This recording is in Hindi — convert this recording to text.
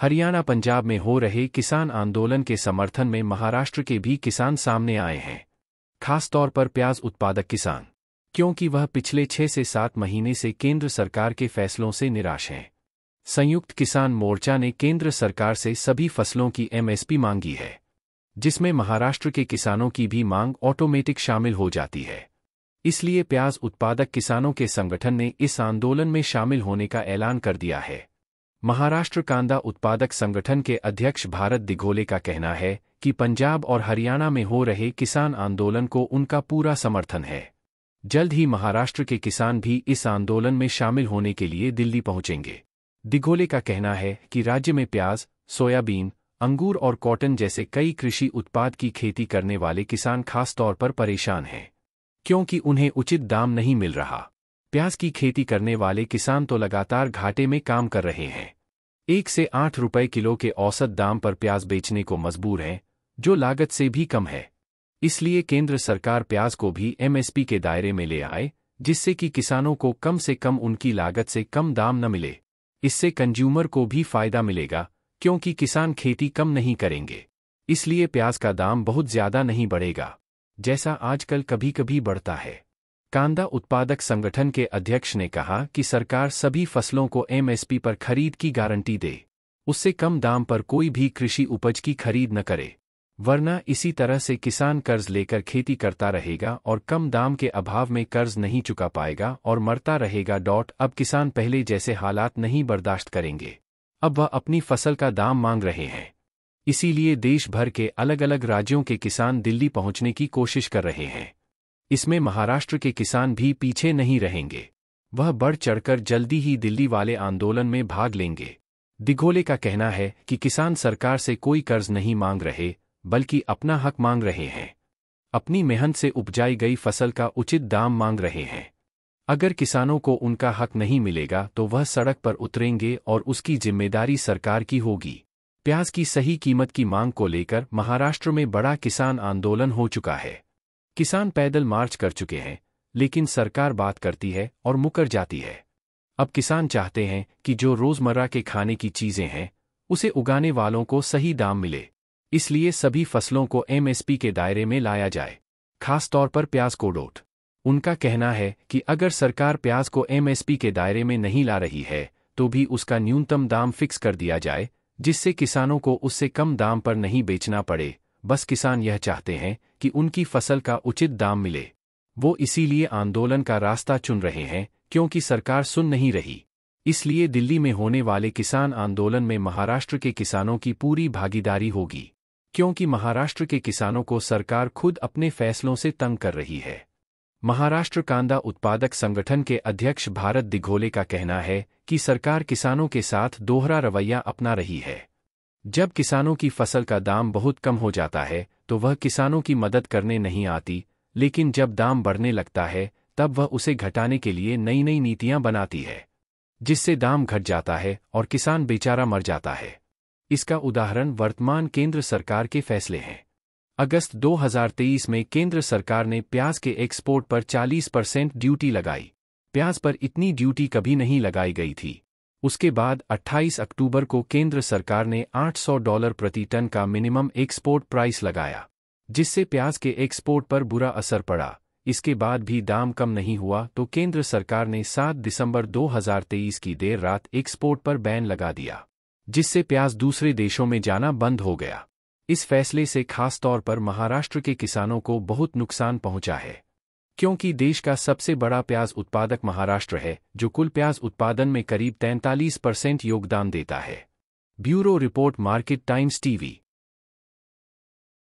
हरियाणा पंजाब में हो रहे किसान आंदोलन के समर्थन में महाराष्ट्र के भी किसान सामने आए हैं खासतौर पर प्याज उत्पादक किसान क्योंकि वह पिछले छह से सात महीने से केंद्र सरकार के फैसलों से निराश हैं संयुक्त किसान मोर्चा ने केंद्र सरकार से सभी फसलों की एमएसपी मांगी है जिसमें महाराष्ट्र के किसानों की भी मांग ऑटोमेटिक शामिल हो जाती है इसलिए प्याज उत्पादक किसानों के संगठन ने इस आंदोलन में शामिल होने का ऐलान कर दिया है महाराष्ट्र कांदा उत्पादक संगठन के अध्यक्ष भारत दिघोले का कहना है कि पंजाब और हरियाणा में हो रहे किसान आंदोलन को उनका पूरा समर्थन है जल्द ही महाराष्ट्र के किसान भी इस आंदोलन में शामिल होने के लिए दिल्ली पहुंचेंगे दिघोले का कहना है कि राज्य में प्याज सोयाबीन अंगूर और कॉटन जैसे कई कृषि उत्पाद की खेती करने वाले किसान खासतौर पर परेशान हैं क्योंकि उन्हें उचित दाम नहीं मिल रहा प्याज की खेती करने वाले किसान तो लगातार घाटे में काम कर रहे हैं एक से आठ रुपए किलो के औसत दाम पर प्याज बेचने को मजबूर हैं जो लागत से भी कम है इसलिए केंद्र सरकार प्याज को भी एमएसपी के दायरे में ले आए जिससे कि किसानों को कम से कम उनकी लागत से कम दाम न मिले इससे कंज्यूमर को भी फायदा मिलेगा क्योंकि किसान खेती कम नहीं करेंगे इसलिए प्याज का दाम बहुत ज्यादा नहीं बढ़ेगा जैसा आजकल कभी कभी बढ़ता है कांदा उत्पादक संगठन के अध्यक्ष ने कहा कि सरकार सभी फसलों को एमएसपी पर खरीद की गारंटी दे उससे कम दाम पर कोई भी कृषि उपज की खरीद न करे वरना इसी तरह से किसान कर्ज लेकर खेती करता रहेगा और कम दाम के अभाव में कर्ज नहीं चुका पाएगा और मरता रहेगा डॉट अब किसान पहले जैसे हालात नहीं बर्दाश्त करेंगे अब वह अपनी फसल का दाम मांग रहे हैं इसीलिए देश भर के अलग अलग राज्यों के किसान दिल्ली पहुंचने की कोशिश कर रहे हैं इसमें महाराष्ट्र के किसान भी पीछे नहीं रहेंगे वह बढ़ चढ़कर जल्दी ही दिल्ली वाले आंदोलन में भाग लेंगे दिघोले का कहना है कि किसान सरकार से कोई कर्ज नहीं मांग रहे बल्कि अपना हक मांग रहे हैं अपनी मेहनत से उपजाई गई फसल का उचित दाम मांग रहे हैं अगर किसानों को उनका हक नहीं मिलेगा तो वह सड़क पर उतरेंगे और उसकी जिम्मेदारी सरकार की होगी प्याज की सही कीमत की मांग को लेकर महाराष्ट्र में बड़ा किसान आंदोलन हो चुका है किसान पैदल मार्च कर चुके हैं लेकिन सरकार बात करती है और मुकर जाती है अब किसान चाहते हैं कि जो रोजमर्रा के खाने की चीजें हैं उसे उगाने वालों को सही दाम मिले इसलिए सभी फसलों को एमएसपी के दायरे में लाया जाए खासतौर पर प्याज को डोट उनका कहना है कि अगर सरकार प्याज को एमएसपी के दायरे में नहीं ला रही है तो भी उसका न्यूनतम दाम फिक्स कर दिया जाए जिससे किसानों को उससे कम दाम पर नहीं बेचना पड़े बस किसान यह चाहते हैं कि उनकी फसल का उचित दाम मिले वो इसीलिए आंदोलन का रास्ता चुन रहे हैं क्योंकि सरकार सुन नहीं रही इसलिए दिल्ली में होने वाले किसान आंदोलन में महाराष्ट्र के किसानों की पूरी भागीदारी होगी क्योंकि महाराष्ट्र के किसानों को सरकार खुद अपने फैसलों से तंग कर रही है महाराष्ट्र कांदा उत्पादक संगठन के अध्यक्ष भारत दिघोले का कहना है कि सरकार किसानों के साथ दोहरा रवैया अपना रही है जब किसानों की फसल का दाम बहुत कम हो जाता है तो वह किसानों की मदद करने नहीं आती लेकिन जब दाम बढ़ने लगता है तब वह उसे घटाने के लिए नई नई नीतियां बनाती है जिससे दाम घट जाता है और किसान बेचारा मर जाता है इसका उदाहरण वर्तमान केंद्र सरकार के फैसले हैं अगस्त 2023 में केंद्र सरकार ने प्याज के एक्सपोर्ट पर 40 परसेंट ड्यूटी लगाई प्याज पर इतनी ड्यूटी कभी नहीं लगाई गई थी उसके बाद 28 अक्टूबर को केंद्र सरकार ने 800 डॉलर प्रति टन का मिनिमम एक्सपोर्ट प्राइस लगाया जिससे प्याज के एक्सपोर्ट पर बुरा असर पड़ा इसके बाद भी दाम कम नहीं हुआ तो केंद्र सरकार ने 7 दिसंबर 2023 की देर रात एक्सपोर्ट पर बैन लगा दिया जिससे प्याज दूसरे देशों में जाना बंद हो गया इस फैसले से खासतौर पर महाराष्ट्र के किसानों को बहुत नुकसान पहुंचा है क्योंकि देश का सबसे बड़ा प्याज उत्पादक महाराष्ट्र है जो कुल प्याज उत्पादन में करीब 43 परसेंट योगदान देता है bureau report Market Times TV